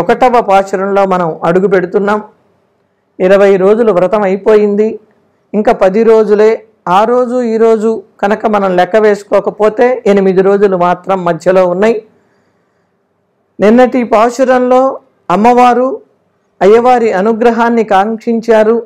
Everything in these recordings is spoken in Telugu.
ఒకటవ పాచరంలో మనం అడుగు పెడుతున్నాం ఇరవై రోజులు వ్రతం అయిపోయింది ఇంకా పది రోజులే ఆ రోజు ఈరోజు కనుక మనం లెక్క వేసుకోకపోతే ఎనిమిది రోజులు మాత్రం మధ్యలో ఉన్నాయి నిన్నటి పాశురంలో అమ్మవారు అయ్యవారి అనుగ్రహాన్ని కాంక్షించారు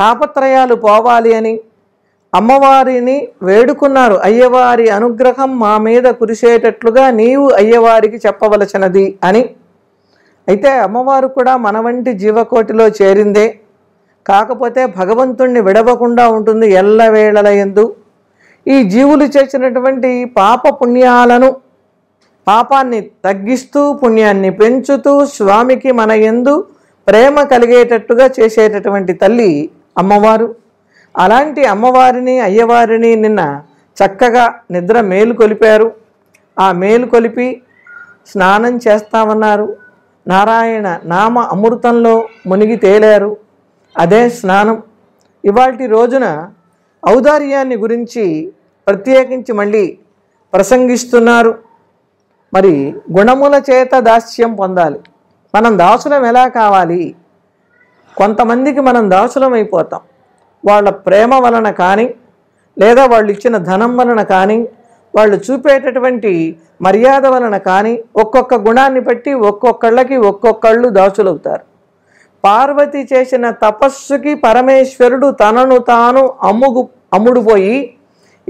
తాపత్రయాలు పోవాలి అని అమ్మవారిని వేడుకున్నారు అయ్యవారి అనుగ్రహం మా మీద కురిసేటట్లుగా నీవు అయ్యవారికి చెప్పవలసినది అని అయితే అమ్మవారు కూడా మన వంటి జీవకోటిలో చేరిందే కాకపోతే భగవంతుణ్ణి విడవకుండా ఉంటుంది ఎల్లవేళల ఎందు ఈ జీవులు చేసినటువంటి పాప పుణ్యాలను పాపాన్ని తగ్గిస్తూ పుణ్యాన్ని పెంచుతూ స్వామికి మన ఎందు ప్రేమ కలిగేటట్టుగా చేసేటటువంటి తల్లి అమ్మవారు అలాంటి అమ్మవారిని అయ్యవారిని నిన్న చక్కగా నిద్ర మేలు కొలిపారు ఆ మేలు కొలిపి స్నానం చేస్తామన్నారు నారాయణ నామ అమృతంలో మునిగి తేలారు అదే స్నానం ఇవాటి రోజున ఔదార్యాన్ని గురించి ప్రత్యేకించి మళ్ళీ ప్రసంగిస్తున్నారు మరి గుణముల చేత దాస్యం పొందాలి మనం దాసులం ఎలా కావాలి కొంతమందికి మనం దాసులం అయిపోతాం వాళ్ళ ప్రేమ వలన కానీ లేదా వాళ్ళు ఇచ్చిన ధనం వలన కానీ వాళ్ళు చూపేటటువంటి మర్యాద వలన కానీ ఒక్కొక్క గుణాన్ని బట్టి ఒక్కొక్కళ్ళకి ఒక్కొక్కళ్ళు దాసులవుతారు పార్వతి చేసిన తపస్సుకి పరమేశ్వరుడు తనను తాను అమ్ముగు అమ్ముడుపోయి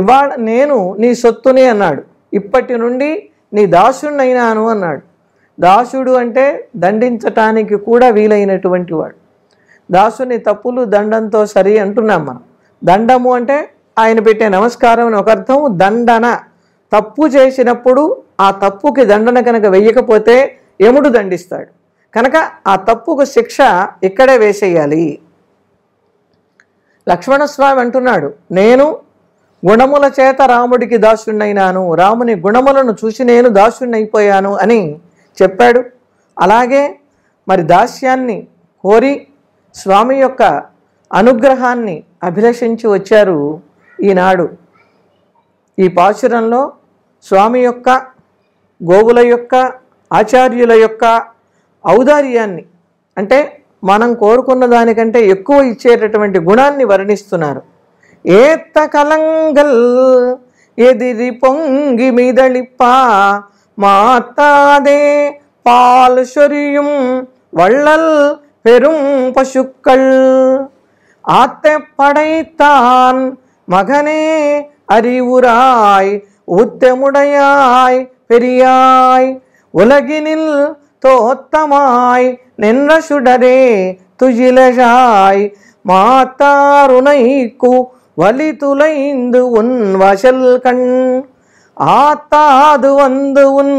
ఇవాళ నేను నీ సొత్తుని అన్నాడు ఇప్పటి నుండి నీ దాసుడినైనాను అన్నాడు దాసుడు అంటే దండించటానికి కూడా వీలైనటువంటి వాడు దాసుని తప్పులు దండంతో సరి అంటున్నాం మనం దండము అంటే ఆయన పెట్టే నమస్కారం అని ఒక అర్థం దండన తప్పు చేసినప్పుడు ఆ తప్పుకి దండన కనుక వెయ్యకపోతే యముడు దండిస్తాడు కనుక ఆ తప్పుకు శిక్ష ఇక్కడే వేసేయాలి లక్ష్మణస్వామి అంటున్నాడు నేను గుణముల చేత రాముడికి దాసుణ్ణైనాను రాముని గుణములను చూసి నేను దాసుణ్ణైపోయాను అని చెప్పాడు అలాగే మరి దాస్యాన్ని కోరి స్వామి యొక్క అనుగ్రహాన్ని అభిలషించి వచ్చారు ఈనాడు ఈ పాశురంలో స్వామి యొక్క గోవుల యొక్క ఆచార్యుల యొక్క ఔదార్యాన్ని అంటే మనం కోరుకున్న దానికంటే ఎక్కువ ఇచ్చేటటువంటి గుణాన్ని వర్ణిస్తున్నారు ఏత్త కలంగల్ ఎదిరి పొంగి మిదళిప్ప మాతాదే పాలు సొరియుం వళ్ళల్ பெரும் పశుక్కల్ ஆத்த మగనే అరివురాయ్ ஊத்தமுடையாய் பெரியாய் உலகினில் தோத்தமாய் நின்ற சுடரே துயிலஷாய் மாத்தாருணைக்கு வலி துளைந்து உன் வசல் கண் ஆத்தாது வந்து உன்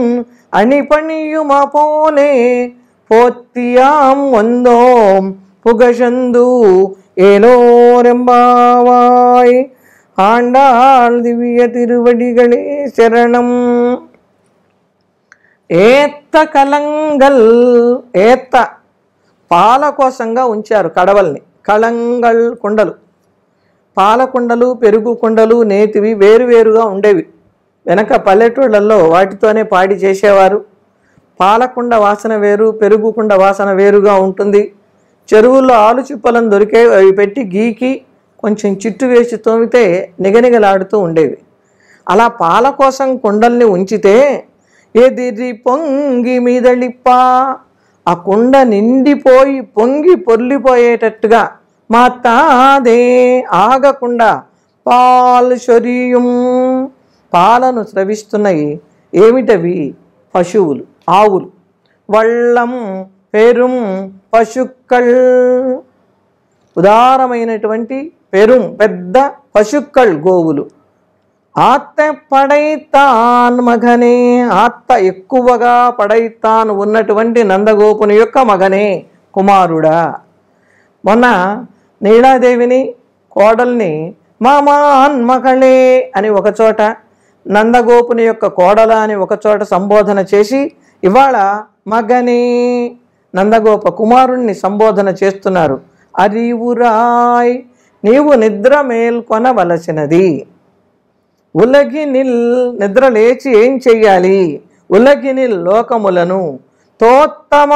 அணி பணியுமா போனே போத்தியாம் வந்தோம் புகசந்து ஏலோரெம்பாவாய் ஆண்டாள் திவ்ய திருவடிகளே சரணம் ఏత్త కలంగల్ ఏత్త పాలకోశంగా ఉంచారు కడవల్ని కళంగల్ కుండలు పాలకుండలు పెరుగు కుండలు నేతివి వేరువేరుగా ఉండేవి వెనక పల్లెటూళ్ళల్లో వాటితోనే పాడి చేసేవారు పాలకుండ వాసన వేరు పెరుగుకుండ వాసన వేరుగా ఉంటుంది చెరువుల్లో ఆలుచిప్పలను దొరికే అవి పెట్టి గీకి కొంచెం చిట్టు వేసి తోమితే నిగనిగలాడుతూ ఉండేవి అలా పాల కోసం కుండల్ని ఉంచితే ఎదిరి పొంగి మీదళిప్పా ఆ కుండ నిండిపోయి పొంగి పొర్లిపోయేటట్టుగా మా తాదే ఆగకుండా పాలు శరీయం పాలను స్రవిస్తున్నాయి ఏమిటవి పశువులు ఆవులు వళ్ళం పెరుం పశుక్కళ్ ఉదారమైనటువంటి పెరుం పెద్ద పశుక్కల్ గోవులు ఆత్త పడైతాన్ మగనే ఆత్త ఎక్కువగా పడైతాన్ ఉన్నటువంటి నందగోపుని యొక్క మగనే కుమారుడా మొన్న నీలాదేవిని కోడల్ని మామాన్ మగళే అని ఒకచోట నందగోపుని యొక్క కోడల అని ఒకచోట సంబోధన చేసి ఇవాళ మగనే నందగోప కుమారుణ్ణి సంబోధన చేస్తున్నారు అరివురాయ్ నీవు నిద్ర మేల్కొనవలసినది ఉలగినిల్ నిద్ర లేచి ఏం చెయ్యాలి ఉలగినిల్ లోకములను తోత్తమ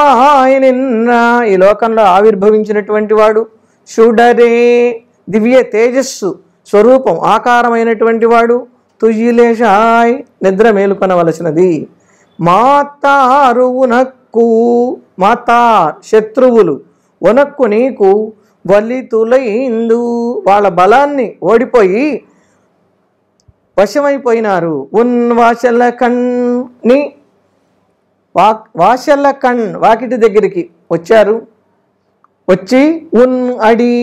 ఈ లోకంలో ఆవిర్భవించినటువంటి వాడు షుడరే దివ్య తేజస్సు స్వరూపం ఆకారమైనటువంటి వాడు తుజిలేషాయ్ నిద్ర మేలుకొనవలసినది మాతారు ఉనక్కు మాతా శత్రువులు ఉనక్కు నీకు వలితులైందు వాళ్ళ బలాన్ని ఓడిపోయి వశమైపోయినారు ఉన్వాసల కణ్ని వా వాసల కణ్ వాకిటి దగ్గరికి వచ్చారు వచ్చి ఉన్ అడి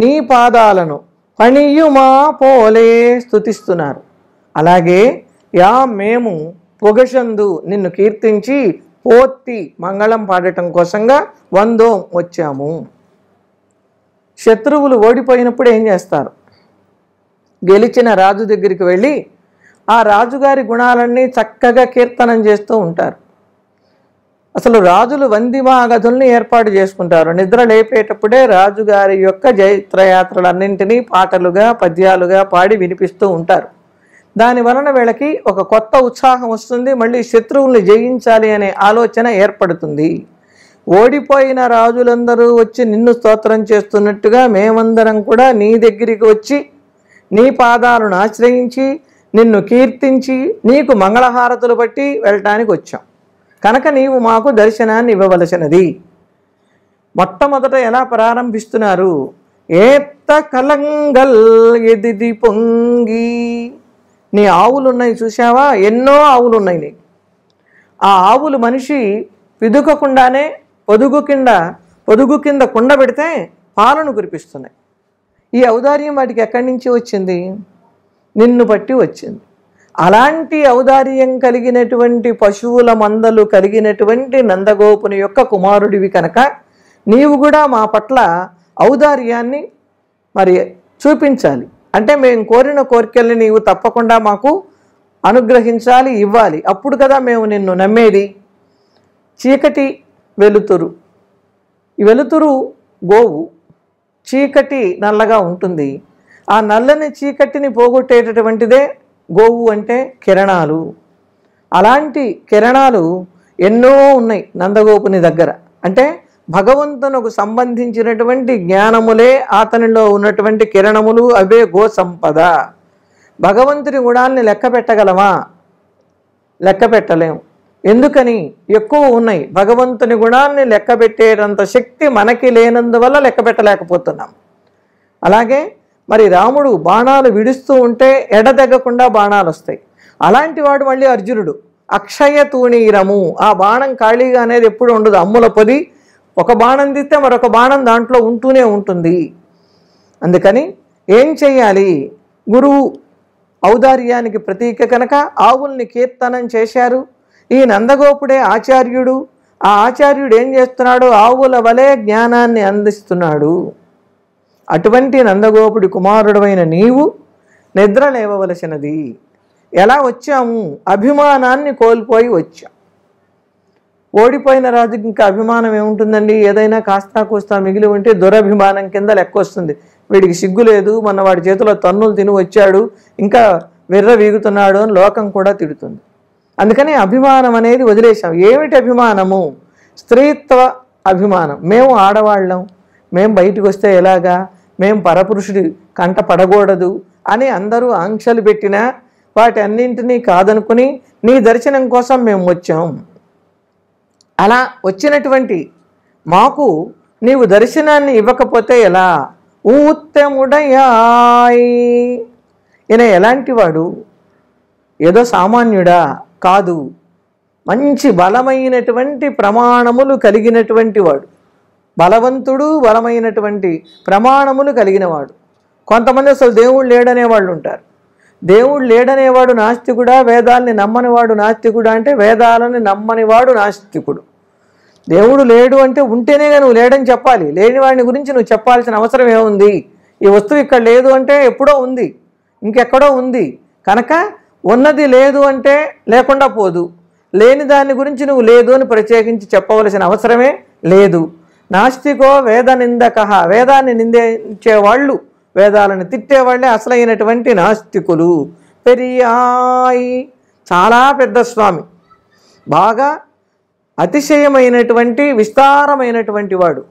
నీ పాదాలను పణియుమా పోలే స్థుతిస్తున్నారు అలాగే యా మేము పొగషందు నిన్ను కీర్తించి పోత్తి మంగళం పాడటం కోసంగా వందోం వచ్చాము శత్రువులు ఓడిపోయినప్పుడు ఏం చేస్తారు గెలిచిన రాజు దగ్గరికి వెళ్ళి ఆ రాజుగారి గుణాలన్నీ చక్కగా కీర్తనం చేస్తూ ఉంటారు అసలు రాజులు వందిమాగధుల్ని ఏర్పాటు చేసుకుంటారు నిద్ర లేపేటప్పుడే రాజుగారి యొక్క జైత్రయాత్రలన్నింటినీ పాటలుగా పద్యాలుగా పాడి వినిపిస్తూ ఉంటారు దాని వలన వీళ్ళకి ఒక కొత్త ఉత్సాహం వస్తుంది మళ్ళీ శత్రువుల్ని జయించాలి అనే ఆలోచన ఏర్పడుతుంది ఓడిపోయిన రాజులందరూ వచ్చి నిన్ను స్తోత్రం చేస్తున్నట్టుగా మేమందరం కూడా నీ దగ్గరికి వచ్చి నీ పాదాలను ఆశ్రయించి నిన్ను కీర్తించి నీకు మంగళహారతులు బట్టి వెళ్ళటానికి వచ్చాం కనుక నీవు మాకు దర్శనాన్ని ఇవ్వవలసినది మొట్టమొదట ఎలా ప్రారంభిస్తున్నారు ఏత్త కలంగల్ ఎదిది పొంగి నీ ఆవులున్నాయి చూసావా ఎన్నో ఆవులు ఉన్నాయి నీకు ఆ ఆవులు మనిషి పిదుకకుండానే పొదుగు కింద పొదుగు కింద కుండ పెడితే పాలను కురిపిస్తున్నాయి ఈ ఔదార్యం వాటికి ఎక్కడి నుంచి వచ్చింది నిన్ను బట్టి వచ్చింది అలాంటి ఔదార్యం కలిగినటువంటి పశువుల మందలు కలిగినటువంటి నందగోపుని యొక్క కుమారుడివి కనుక నీవు కూడా మా పట్ల ఔదార్యాన్ని మరి చూపించాలి అంటే మేము కోరిన కోరికల్ని నీవు తప్పకుండా మాకు అనుగ్రహించాలి ఇవ్వాలి అప్పుడు కదా మేము నిన్ను నమ్మేది చీకటి వెలుతురు ఈ వెలుతురు గోవు చీకటి నల్లగా ఉంటుంది ఆ నల్లని చీకటిని పోగొట్టేటటువంటిదే గోవు అంటే కిరణాలు అలాంటి కిరణాలు ఎన్నో ఉన్నాయి నందగోపుని దగ్గర అంటే భగవంతునకు సంబంధించినటువంటి జ్ఞానములే అతనిలో ఉన్నటువంటి కిరణములు అవే గో సంపద భగవంతుని గుణాలని లెక్క పెట్టగలమా లెక్క పెట్టలేము ఎందుకని ఎక్కువ ఉన్నాయి భగవంతుని గుణాన్ని లెక్క పెట్టేటంత శక్తి మనకి లేనందువల్ల లెక్క పెట్టలేకపోతున్నాం అలాగే మరి రాముడు బాణాలు విడుస్తూ ఉంటే ఎడదెగకుండా బాణాలు వస్తాయి అలాంటి వాడు మళ్ళీ అర్జునుడు అక్షయ తూణీరము ఆ బాణం ఖాళీగా అనేది ఎప్పుడు ఉండదు అమ్ముల పొది ఒక బాణం తీస్తే మరొక బాణం దాంట్లో ఉంటూనే ఉంటుంది అందుకని ఏం చేయాలి గురువు ఔదార్యానికి ప్రతీక కనుక ఆవుల్ని కీర్తనం చేశారు ఈ నందగోపుడే ఆచార్యుడు ఆ ఆచార్యుడు ఏం చేస్తున్నాడు ఆవుల వలె జ్ఞానాన్ని అందిస్తున్నాడు అటువంటి నందగోపుడి కుమారుడమైన నీవు నిద్ర లేవవలసినది ఎలా వచ్చాము అభిమానాన్ని కోల్పోయి వచ్చాం ఓడిపోయిన రాజుకి ఇంకా అభిమానం ఏముంటుందండి ఏదైనా కాస్తా కూస్తా మిగిలి ఉంటే దురభిమానం కింద లెక్క వస్తుంది వీడికి సిగ్గు లేదు మన వాడి చేతిలో తన్నులు తిని వచ్చాడు ఇంకా విర్ర వీగుతున్నాడు అని లోకం కూడా తిడుతుంది అందుకని అభిమానం అనేది వదిలేసాం ఏమిటి అభిమానము స్త్రీత్వ అభిమానం మేము ఆడవాళ్ళం మేము బయటకు వస్తే ఎలాగా మేము పరపురుషుడి కంట పడకూడదు అని అందరూ ఆంక్షలు పెట్టినా వాటి అన్నింటినీ కాదనుకుని నీ దర్శనం కోసం మేము వచ్చాం అలా వచ్చినటువంటి మాకు నీవు దర్శనాన్ని ఇవ్వకపోతే ఎలా ఊత్తెముడయాయ్ ఈయన ఎలాంటివాడు ఏదో సామాన్యుడా కాదు మంచి బలమైనటువంటి ప్రమాణములు కలిగినటువంటి వాడు బలవంతుడు బలమైనటువంటి ప్రమాణములు కలిగినవాడు కొంతమంది అసలు దేవుడు వాళ్ళు ఉంటారు దేవుడు లేడనేవాడు నాస్తికుడా వేదాలని నమ్మనివాడు నాస్తికుడా అంటే వేదాలని నమ్మనివాడు నాస్తికుడు దేవుడు లేడు అంటే ఉంటేనే నువ్వు లేడని చెప్పాలి లేని వాడిని గురించి నువ్వు చెప్పాల్సిన అవసరం ఏముంది ఈ వస్తువు ఇక్కడ లేదు అంటే ఎప్పుడో ఉంది ఇంకెక్కడో ఉంది కనుక ఉన్నది లేదు అంటే లేకుండా పోదు లేని దాని గురించి నువ్వు లేదు అని ప్రత్యేకించి చెప్పవలసిన అవసరమే లేదు నాస్తికో వేద నిందక వేదాన్ని నిందించేవాళ్ళు వేదాలను తిట్టేవాళ్ళే అసలైనటువంటి నాస్తికులు పెరియాయి చాలా పెద్ద స్వామి బాగా అతిశయమైనటువంటి విస్తారమైనటువంటి వాడు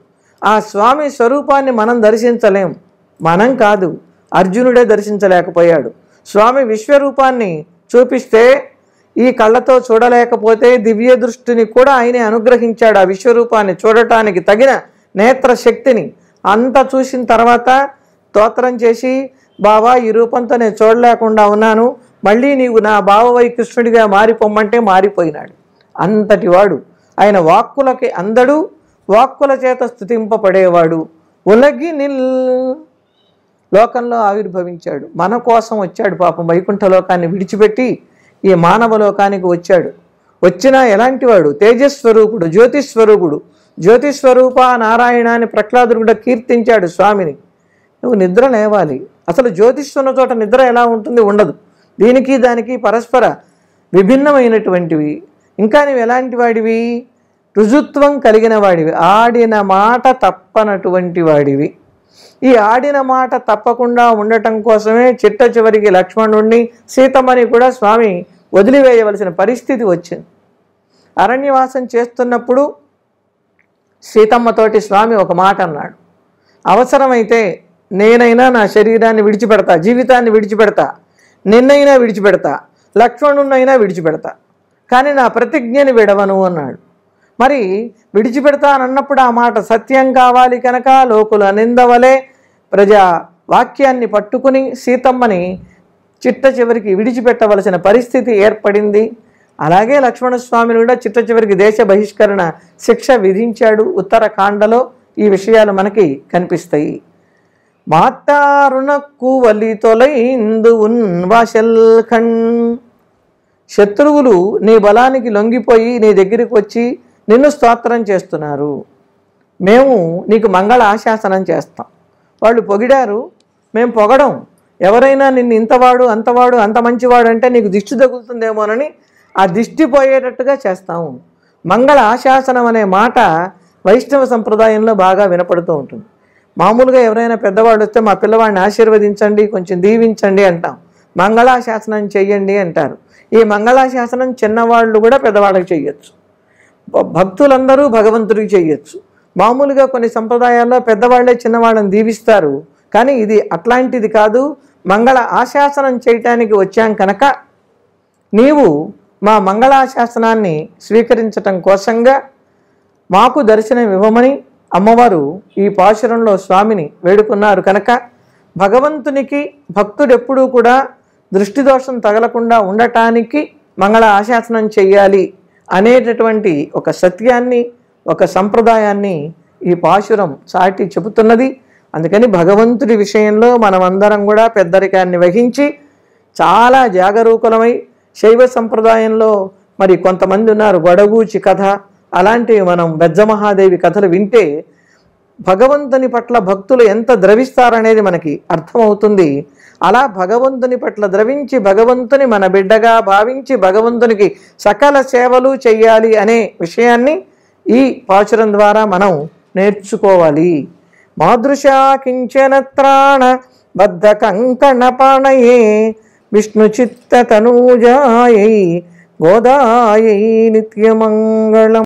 ఆ స్వామి స్వరూపాన్ని మనం దర్శించలేం మనం కాదు అర్జునుడే దర్శించలేకపోయాడు స్వామి విశ్వరూపాన్ని చూపిస్తే ఈ కళ్ళతో చూడలేకపోతే దివ్య దృష్టిని కూడా ఆయనే అనుగ్రహించాడు ఆ విశ్వరూపాన్ని చూడటానికి తగిన నేత్ర శక్తిని అంత చూసిన తర్వాత తోత్రం చేసి బావా ఈ రూపంతో నేను చూడలేకుండా ఉన్నాను మళ్ళీ నీవు నా బావవై కృష్ణుడిగా మారిపోమ్మంటే మారిపోయినాడు అంతటి వాడు ఆయన వాక్కులకి అందడు వాక్కుల చేత స్థుతింపబడేవాడు ఉలగి నిల్ లోకంలో ఆవిర్భవించాడు మన కోసం వచ్చాడు పాపం వైకుంఠ లోకాన్ని విడిచిపెట్టి ఈ మానవ లోకానికి వచ్చాడు వచ్చినా ఎలాంటివాడు తేజస్వరూపుడు జ్యోతిస్వరూపుడు జ్యోతిస్వరూప నారాయణ అని ప్రహ్లాదుడు కూడా కీర్తించాడు స్వామిని నువ్వు నిద్ర లేవాలి అసలు జ్యోతిష్న్న చోట నిద్ర ఎలా ఉంటుంది ఉండదు దీనికి దానికి పరస్పర విభిన్నమైనటువంటివి ఇంకా నువ్వు ఎలాంటి వాడివి రుజుత్వం కలిగిన వాడివి ఆడిన మాట తప్పనటువంటి వాడివి ఈ ఆడిన మాట తప్పకుండా ఉండటం కోసమే చిట్ట చివరికి లక్ష్మణుణ్ణి సీతమ్మని కూడా స్వామి వదిలివేయవలసిన పరిస్థితి వచ్చింది అరణ్యవాసం చేస్తున్నప్పుడు సీతమ్మతోటి స్వామి ఒక మాట అన్నాడు అవసరమైతే నేనైనా నా శరీరాన్ని విడిచిపెడతా జీవితాన్ని విడిచిపెడతా నిన్నైనా విడిచిపెడతా లక్ష్మణున్నైనా విడిచిపెడతా కానీ నా ప్రతిజ్ఞని విడవను అన్నాడు మరి విడిచిపెడతానన్నప్పుడు ఆ మాట సత్యం కావాలి కనుక లోకుల నిందవలే ప్రజా వాక్యాన్ని పట్టుకుని సీతమ్మని చిట్ట చివరికి విడిచిపెట్టవలసిన పరిస్థితి ఏర్పడింది అలాగే లక్ష్మణస్వామిని కూడా చిట్ట చివరికి దేశ బహిష్కరణ శిక్ష విధించాడు ఉత్తరకాండలో ఈ విషయాలు మనకి కనిపిస్తాయి మాటారునక్కు ఉన్ ఉన్వాషల్ఖండ్ శత్రువులు నీ బలానికి లొంగిపోయి నీ దగ్గరికి వచ్చి నిన్ను స్తోత్రం చేస్తున్నారు మేము నీకు మంగళ ఆశాసనం చేస్తాం వాళ్ళు పొగిడారు మేము పొగడం ఎవరైనా నిన్ను ఇంతవాడు అంతవాడు అంత మంచివాడు అంటే నీకు దిష్టి తగులుతుందేమోనని ఆ దిష్టి పోయేటట్టుగా చేస్తాము మంగళ ఆశాసనం అనే మాట వైష్ణవ సంప్రదాయంలో బాగా వినపడుతూ ఉంటుంది మామూలుగా ఎవరైనా పెద్దవాళ్ళు వస్తే మా పిల్లవాడిని ఆశీర్వదించండి కొంచెం దీవించండి అంటాం మంగళాశాసనం చెయ్యండి అంటారు ఈ మంగళాశాసనం చిన్నవాళ్ళు కూడా పెద్దవాళ్ళకి చేయొచ్చు భక్తులందరూ భగవంతుడికి చేయొచ్చు మామూలుగా కొన్ని సంప్రదాయాల్లో పెద్దవాళ్లే చిన్నవాళ్ళని దీవిస్తారు కానీ ఇది అట్లాంటిది కాదు మంగళ ఆశాసనం చేయటానికి వచ్చాం కనుక నీవు మా మంగళాశాసనాన్ని స్వీకరించటం కోసంగా మాకు దర్శనం ఇవ్వమని అమ్మవారు ఈ పాశురంలో స్వామిని వేడుకున్నారు కనుక భగవంతునికి భక్తుడెప్పుడూ కూడా దృష్టిదోషం తగలకుండా ఉండటానికి మంగళ ఆశాసనం చెయ్యాలి అనేటటువంటి ఒక సత్యాన్ని ఒక సంప్రదాయాన్ని ఈ పాశురం చాటి చెబుతున్నది అందుకని భగవంతుడి విషయంలో మనమందరం కూడా పెద్దరికాన్ని వహించి చాలా జాగరూకులమై శైవ సంప్రదాయంలో మరి కొంతమంది ఉన్నారు గొడగూచి కథ అలాంటివి మనం బెజ్జమహాదేవి కథలు వింటే భగవంతుని పట్ల భక్తులు ఎంత ద్రవిస్తారనేది మనకి అర్థమవుతుంది అలా భగవంతుని పట్ల ద్రవించి భగవంతుని మన బిడ్డగా భావించి భగవంతునికి సకల సేవలు చేయాలి అనే విషయాన్ని ఈ పాచురం ద్వారా మనం నేర్చుకోవాలి మాదృశ కించనత్రాణ బద్ధ కంకణపాణయే విష్ణు చిత్త తనూజాయ గోదాయ నిత్యమంగళం